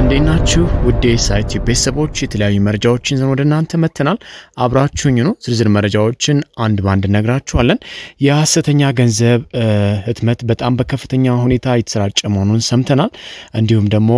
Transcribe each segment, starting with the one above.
እንዴት ናችሁ ውዴ ሳይቲ ቤተሰቦች፣ የተለያዩ መረጃዎችን ዘን ወደ እናንተ መጥተናል። አብራችሁኝ ነው። ዝርዝር መረጃዎችን አንድ በአንድ ነግራችኋለን። የሀሰተኛ ገንዘብ ህትመት በጣም በከፍተኛ ሁኔታ የተሰራጨ መሆኑን ሰምተናል። እንዲሁም ደግሞ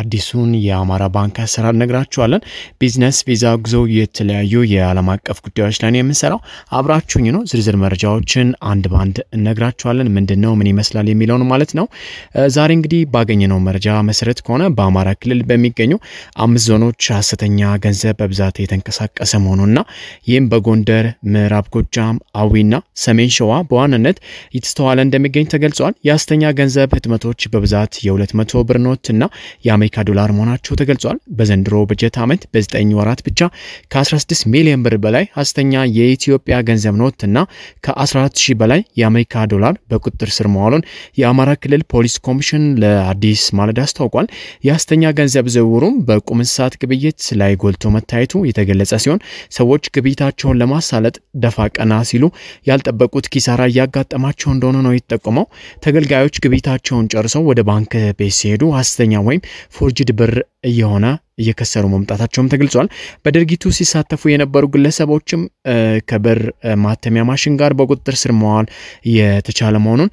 አዲሱን የአማራ ባንክ አሰራር ነግራችኋለን። ቢዝነስ ቪዛ፣ ጉዞ፣ የተለያዩ የዓለም አቀፍ ጉዳዮች ላይ ነው የምንሰራው። አብራችሁኝ ነው። ዝርዝር መረጃዎችን አንድ በአንድ እነግራችኋለን። ምንድን ነው ምን ይመስላል የሚለውን ማለት ነው። ዛሬ እንግዲህ ባገኘነው መረጃ መሰረት ከሆነ በአማራ ክልል በሚገኙ አምስት ዞኖች ሀሰተኛ ገንዘብ በብዛት የተንቀሳቀሰ መሆኑና ይህም በጎንደር፣ ምዕራብ ጎጃም፣ አዊና ሰሜን ሸዋ በዋናነት እየተስተዋለ እንደሚገኝ ተገልጿል። የሀሰተኛ ገንዘብ ህትመቶች በብዛት የ200 ብር ኖት እና የአሜሪካ ዶላር መሆናቸው ተገልጿል። በዘንድሮ በጀት ዓመት በ9 ወራት ብቻ ከ16 ሚሊዮን ብር በላይ ሀሰተኛ የኢትዮጵያ ገንዘብ ኖት እና ከ14 ሺህ በላይ የአሜሪካ ዶላር በቁጥጥር ስር መዋሉን የአማራ ክልል ፖሊስ ኮሚሽን ለአዲስ ማለዳ አስታውቋል። የሀሰተኛ ገንዘብ ዝውውሩም በቁም እንስሳት ግብይት ላይ ጎልቶ መታየቱ የተገለጸ ሲሆን ሰዎች ግብይታቸውን ለማሳለጥ ደፋ ቀና ሲሉ ያልጠበቁት ኪሳራ እያጋጠማቸው እንደሆነ ነው የተጠቆመው። ተገልጋዮች ግብይታቸውን ጨርሰው ወደ ባንክ ቤት ሲሄዱ ሐሰተኛ ወይም ፎርጅድ ብር እየሆነ እየከሰሩ መምጣታቸውም ተገልጿል። በድርጊቱ ሲሳተፉ የነበሩ ግለሰቦችም ከብር ማተሚያ ማሽን ጋር በቁጥጥር ስር መዋል የተቻለ መሆኑን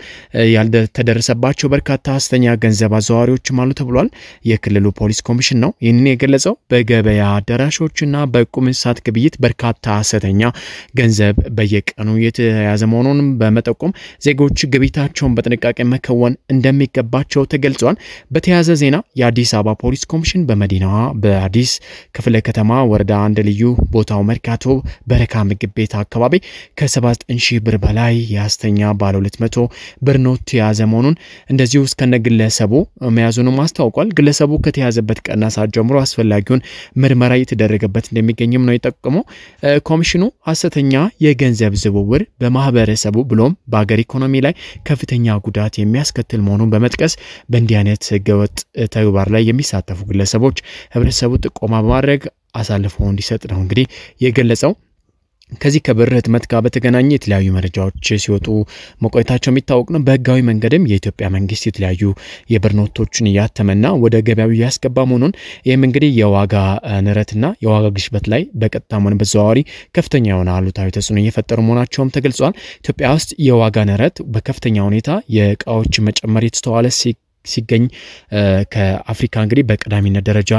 ያልተደረሰባቸው በርካታ ሐሰተኛ ገንዘብ አዘዋዋሪዎችም አሉ ተብሏል። የክልሉ ፖሊስ ኮሚሽን ነው ይህንን የገለጸው። በገበያ አዳራሾችና በቁም እንስሳት ግብይት በርካታ አሰተኛ ገንዘብ በየቀኑ የተያዘ መሆኑን በመጠቆም ዜጎች ግብይታቸውን በጥንቃቄ መከወን እንደሚገባቸው ተገልጿል። በተያያዘ ዜና የአዲስ አበባ ፖሊስ ኮሚሽን በመዲናዋ በአዲስ ክፍለ ከተማ ወረዳ አንድ ልዩ ቦታው መርካቶ በረካ ምግብ ቤት አካባቢ ከ79 ሺህ ብር በላይ የአስተኛ ባለ 200 ብር ኖት የያዘ መሆኑን እንደዚሁ እስከነ ግለሰቡ መያዙንም አስታውቋል። ግለሰቡ ከተያዘበት ቀና ሰዓት ጀምሮ አስፈላጊውን ምርመራ እየተደረገበት እንደሚገኝም ነው የጠቀመው። ኮሚሽኑ ሀሰተኛ የገንዘብ ዝውውር በማህበረሰቡ ብሎም በአገር ኢኮኖሚ ላይ ከፍተኛ ጉዳት የሚያስከትል መሆኑን በመጥቀስ በእንዲህ አይነት ህገወጥ ተግባር ላይ የሚሳተፉ ግለሰቦች ህብረተሰቡ ጥቆማ በማድረግ አሳልፎ እንዲሰጥ ነው እንግዲህ የገለጸው። ከዚህ ከብር ህትመት ጋር በተገናኘ የተለያዩ መረጃዎች ሲወጡ መቆየታቸው የሚታወቅ ነው። በህጋዊ መንገድም የኢትዮጵያ መንግስት የተለያዩ የብር ኖቶችን እያተመና ወደ ገበያው እያስገባ መሆኑን ይህም እንግዲህ የዋጋ ንረትና የዋጋ ግሽበት ላይ በቀጥታም ሆነ በተዘዋዋሪ ከፍተኛ የሆነ አሉታዊ ተጽዕኖ እየፈጠሩ መሆናቸውም ተገልጿል። ኢትዮጵያ ውስጥ የዋጋ ንረት በከፍተኛ ሁኔታ የእቃዎች መጨመር የተስተዋለ ሲገኝ ከአፍሪካ እንግዲህ በቀዳሚነት ደረጃ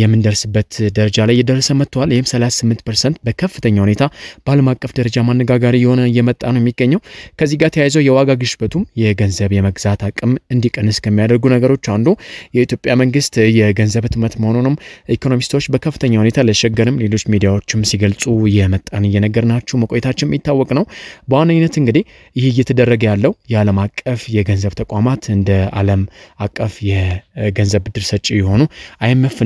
የምንደርስበት ደረጃ ላይ እየደረሰ መጥተዋል። ይህም 38 ፐርሰንት በከፍተኛ ሁኔታ በዓለም አቀፍ ደረጃ ማነጋጋሪ የሆነ እየመጣ ነው የሚገኘው። ከዚህ ጋር ተያይዘው የዋጋ ግሽበቱም የገንዘብ የመግዛት አቅም እንዲቀንስ ከሚያደርጉ ነገሮች አንዱ የኢትዮጵያ መንግስት የገንዘብ ህትመት መሆኑንም ኢኮኖሚስቶች በከፍተኛ ሁኔታ ለሸገርም ሌሎች ሚዲያዎችም ሲገልጹ የመጣን እየነገርናችሁ መቆየታችን የሚታወቅ ነው። በዋነኝነት እንግዲህ ይህ እየተደረገ ያለው የዓለም አቀፍ የገንዘብ ተቋማት እንደ ዓለም አቀፍ የገንዘብ ብድር ሰጪ የሆኑ አይኤምኤፍ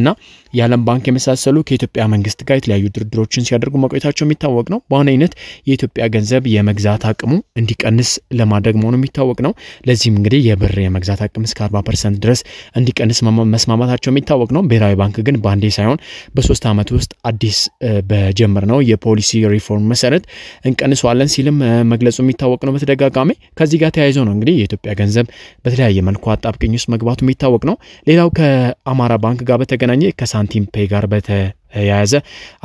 የዓለም ባንክ የመሳሰሉ ከኢትዮጵያ መንግስት ጋር የተለያዩ ድርድሮችን ሲያደርጉ መቆየታቸው የሚታወቅ ነው። በዋነኝነት የኢትዮጵያ ገንዘብ የመግዛት አቅሙ እንዲቀንስ ለማድረግ መሆኑ የሚታወቅ ነው። ለዚህም እንግዲህ የብር የመግዛት አቅም እስከ 40 ፐርሰንት ድረስ እንዲቀንስ መስማማታቸው የሚታወቅ ነው። ብሔራዊ ባንክ ግን በአንዴ ሳይሆን በሶስት ዓመት ውስጥ አዲስ በጀምር ነው የፖሊሲ ሪፎርም መሰረት እንቀንሷለን ሲልም መግለጹ የሚታወቅ ነው በተደጋጋሚ። ከዚህ ጋር ተያይዞ ነው እንግዲህ የኢትዮጵያ ገንዘብ በተለያየ መልኩ አጣብቅኝ ውስጥ መግባቱ የሚታወቅ ነው። ሌላው ከአማራ ባንክ ጋር በተገናኘ ከሳ ፔ ጋር በተያያዘ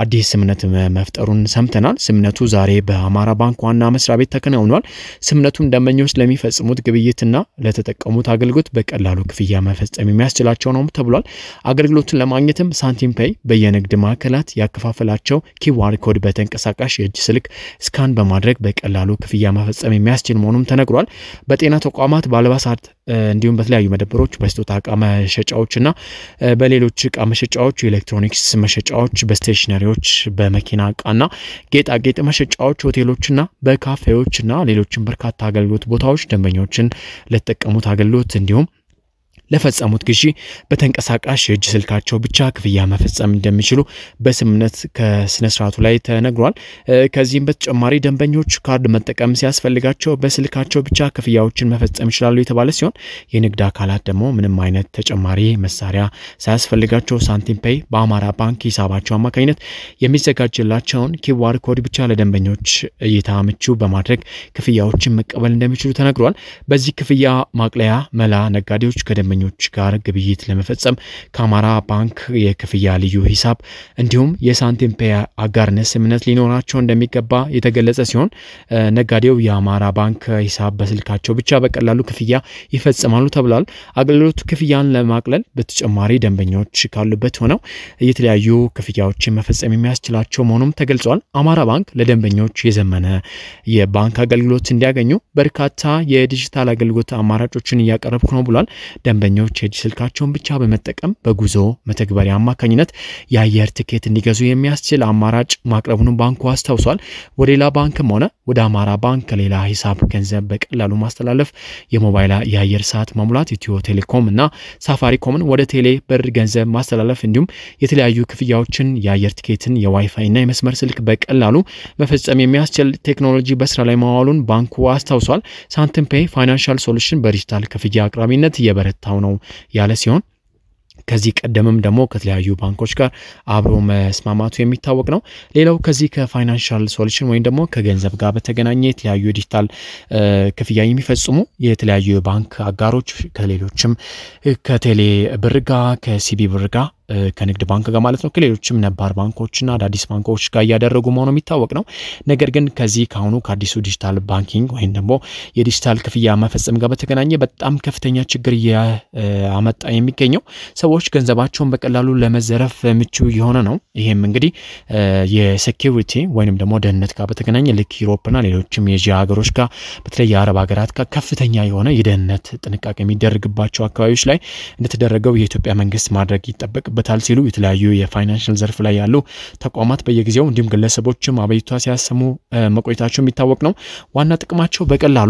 አዲስ ስምነት መፍጠሩን ሰምተናል። ስምነቱ ዛሬ በአማራ ባንክ ዋና መስሪያ ቤት ተከናውኗል። ስምነቱን ደንበኞች ለሚፈጽሙት ግብይትና ለተጠቀሙት አገልግሎት በቀላሉ ክፍያ መፈጸም የሚያስችላቸው ነው ተብሏል። አገልግሎቱን ለማግኘትም ፔይ በየንግድ ማዕከላት ያከፋፈላቸው ኪዋር ኮድ በተንቀሳቃሽ የእጅ ስልክ ስካን በማድረግ በቀላሉ ክፍያ መፈጸም የሚያስችል መሆኑም ተነግሯል። በጤና ተቋማት፣ በአልባሳት እንዲሁም በተለያዩ መደብሮች በስጦታ እቃ መሸጫዎች እና በሌሎች እቃ መሸጫዎች፣ ኤሌክትሮኒክስ መሸጫዎች፣ በስቴሽነሪዎች፣ በመኪና እቃና ጌጣጌጥ መሸጫዎች፣ ሆቴሎችና በካፌዎችና ሌሎችን በርካታ አገልግሎት ቦታዎች ደንበኞችን ለተጠቀሙት አገልግሎት እንዲሁም ለፈጸሙት ግዢ በተንቀሳቃሽ የእጅ ስልካቸው ብቻ ክፍያ መፈጸም እንደሚችሉ በስምምነት ከስነ ስርዓቱ ላይ ተነግሯል። ከዚህም በተጨማሪ ደንበኞች ካርድ መጠቀም ሲያስፈልጋቸው በስልካቸው ብቻ ክፍያዎችን መፈጸም ይችላሉ የተባለ ሲሆን የንግድ አካላት ደግሞ ምንም አይነት ተጨማሪ መሳሪያ ሳያስፈልጋቸው ሳንቲም ፔይ በአማራ ባንክ ሂሳባቸው አማካኝነት የሚዘጋጅላቸውን ኪዋር ኮድ ብቻ ለደንበኞች እይታ ምቹ በማድረግ ክፍያዎችን መቀበል እንደሚችሉ ተነግሯል። በዚህ ክፍያ ማቅለያ መላ ነጋዴዎች ከደንበ ደንበኞች ጋር ግብይት ለመፈጸም ከአማራ ባንክ የክፍያ ልዩ ሂሳብ እንዲሁም የሳንቲም ፔ አጋርነት ስምምነት ሊኖራቸው እንደሚገባ የተገለጸ ሲሆን ነጋዴው የአማራ ባንክ ሂሳብ በስልካቸው ብቻ በቀላሉ ክፍያ ይፈጽማሉ ተብሏል። አገልግሎቱ ክፍያን ለማቅለል በተጨማሪ ደንበኞች ካሉበት ሆነው የተለያዩ ክፍያዎችን መፈጸም የሚያስችላቸው መሆኑም ተገልጿል። አማራ ባንክ ለደንበኞች የዘመነ የባንክ አገልግሎት እንዲያገኙ በርካታ የዲጂታል አገልግሎት አማራጮችን እያቀረብኩ ነው ብሏል። ደንበኞች የእጅ ስልካቸውን ብቻ በመጠቀም በጉዞ መተግበሪያ አማካኝነት የአየር ትኬት እንዲገዙ የሚያስችል አማራጭ ማቅረቡንም ባንኩ አስታውሷል። ወደ ሌላ ባንክም ሆነ ወደ አማራ ባንክ ከሌላ ሂሳብ ገንዘብ በቀላሉ ማስተላለፍ፣ የሞባይል የአየር ሰዓት መሙላት፣ ኢትዮ ቴሌኮም እና ሳፋሪኮምን ወደ ቴሌ ብር ገንዘብ ማስተላለፍ እንዲሁም የተለያዩ ክፍያዎችን የአየር ትኬትን፣ የዋይፋይ እና የመስመር ስልክ በቀላሉ መፈጸም የሚያስችል ቴክኖሎጂ በስራ ላይ መዋሉን ባንኩ አስታውሷል። ሳንትምፔ ፋይናንሻል ሶሉሽን በዲጂታል ክፍያ አቅራቢነት እየበረታው እየሰራው ነው ያለ ሲሆን ከዚህ ቀደምም ደግሞ ከተለያዩ ባንኮች ጋር አብሮ መስማማቱ የሚታወቅ ነው። ሌላው ከዚህ ከፋይናንሻል ሶሉሽን ወይም ደግሞ ከገንዘብ ጋር በተገናኘ የተለያዩ ዲጂታል ክፍያ የሚፈጽሙ የተለያዩ የባንክ አጋሮች ከሌሎችም ከቴሌ ብር ጋር ከሲቢ ብር ጋር ከንግድ ባንክ ጋር ማለት ነው ከሌሎችም ነባር ባንኮችና አዳዲስ ባንኮች ጋር እያደረጉ መሆኑ የሚታወቅ ነው። ነገር ግን ከዚህ ከአሁኑ ከአዲሱ ዲጂታል ባንኪንግ ወይም ደግሞ የዲጂታል ክፍያ መፈጸም ጋር በተገናኘ በጣም ከፍተኛ ችግር እያመጣ የሚገኘው ሰዎች ገንዘባቸውን በቀላሉ ለመዘረፍ ምቹ የሆነ ነው። ይህም እንግዲህ የሴኪሪቲ ወይንም ደግሞ ደህንነት ጋር በተገናኘ ልክ ዩሮፕና ሌሎችም የዚ ሀገሮች ጋር በተለይ የአረብ ሀገራት ጋር ከፍተኛ የሆነ የደህንነት ጥንቃቄ የሚደረግባቸው አካባቢዎች ላይ እንደተደረገው የኢትዮጵያ መንግስት ማድረግ ይጠበቅ ይገኙበታል ሲሉ የተለያዩ የፋይናንሽል ዘርፍ ላይ ያሉ ተቋማት በየጊዜው እንዲሁም ግለሰቦችም አቤቱታ ሲያሰሙ መቆየታቸው የሚታወቅ ነው። ዋና ጥቅማቸው በቀላሉ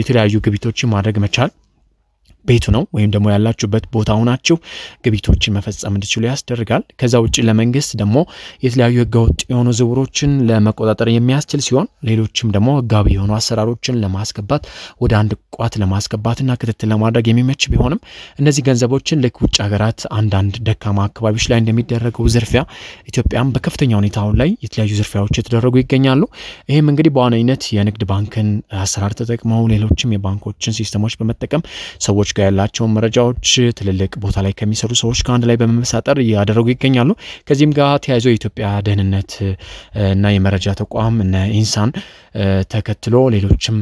የተለያዩ ግብይቶችን ማድረግ መቻል ቤቱ ነው ወይም ደግሞ ያላችሁበት ቦታ ሆናችሁ ግብይቶችን መፈጸም እንድችሉ ያስደርጋል። ከዛ ውጭ ለመንግስት ደግሞ የተለያዩ ህገወጥ የሆኑ ዝውሮችን ለመቆጣጠር የሚያስችል ሲሆን ሌሎችም ደግሞ ህጋዊ የሆኑ አሰራሮችን ለማስገባት ወደ አንድ ቋት ለማስገባትና ክትትል ለማድረግ የሚመች ቢሆንም እነዚህ ገንዘቦችን ልክ ውጭ ሀገራት አንዳንድ ደካማ አካባቢዎች ላይ እንደሚደረገው ዝርፊያ ኢትዮጵያም በከፍተኛ ሁኔታ አሁን ላይ የተለያዩ ዝርፊያዎች የተደረጉ ይገኛሉ። ይህም እንግዲህ በዋነኝነት የንግድ ባንክን አሰራር ተጠቅመው ሌሎችም የባንኮችን ሲስተሞች በመጠቀም ሰዎች ጋር ያላቸውን መረጃዎች ትልልቅ ቦታ ላይ ከሚሰሩ ሰዎች ከአንድ ላይ በመመሳጠር እያደረጉ ይገኛሉ። ከዚህም ጋር ተያይዞ የኢትዮጵያ ደህንነት እና የመረጃ ተቋም እነ ኢንሳን ተከትሎ ሌሎችም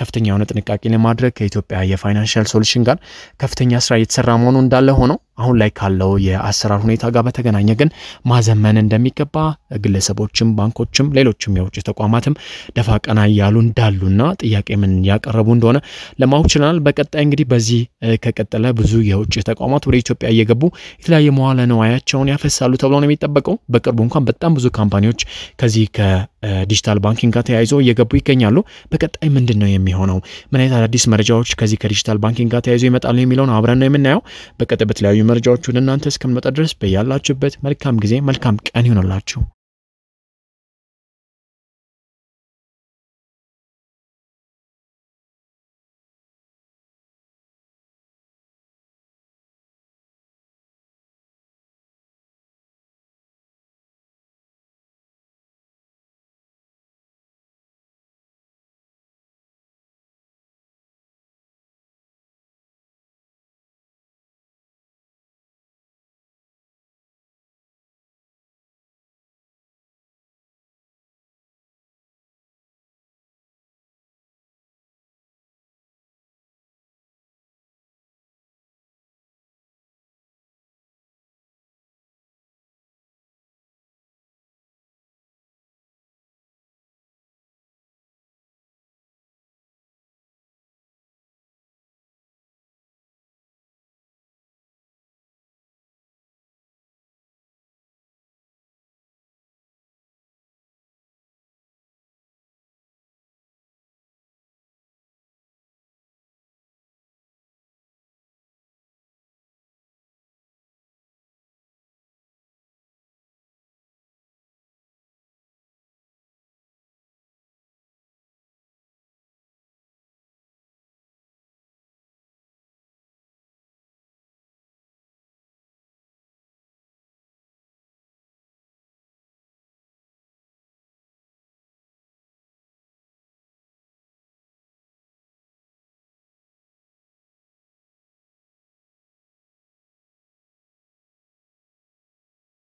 ከፍተኛ የሆነ ጥንቃቄ ለማድረግ ከኢትዮጵያ የፋይናንሻል ሶሉሽን ጋር ከፍተኛ ስራ እየተሰራ መሆኑ እንዳለ ሆነው አሁን ላይ ካለው የአሰራር ሁኔታ ጋር በተገናኘ ግን ማዘመን እንደሚገባ ግለሰቦችም፣ ባንኮችም፣ ሌሎችም የውጭ ተቋማትም ደፋ ቀና እያሉ እንዳሉና ጥያቄ ምን ያቀረቡ እንደሆነ ለማወቅ ችለናል። በቀጣይ እንግዲህ በዚህ ከቀጠለ ብዙ የውጭ ተቋማት ወደ ኢትዮጵያ እየገቡ የተለያየ መዋለ ንዋያቸውን ያፈሳሉ ተብሎ ነው የሚጠበቀው። በቅርቡ እንኳን በጣም ብዙ ካምፓኒዎች ከዚህ ከዲጂታል ባንኪንግ ጋር ተያይዞ እየገቡ ይገኛሉ። በቀጣይ ምንድን ነው የሚሆነው? ምን አይነት አዳዲስ መረጃዎች ከዚህ ከዲጂታል ባንኪንግ ጋር ተያይዞ ይመጣሉ የሚለውን አብረን ነው የምናየው። በቀጣይ በተለያዩ መረጃዎቹን እናንተ እስከምንመጣ ድረስ በያላችሁበት መልካም ጊዜ መልካም ቀን ይሆንላችሁ።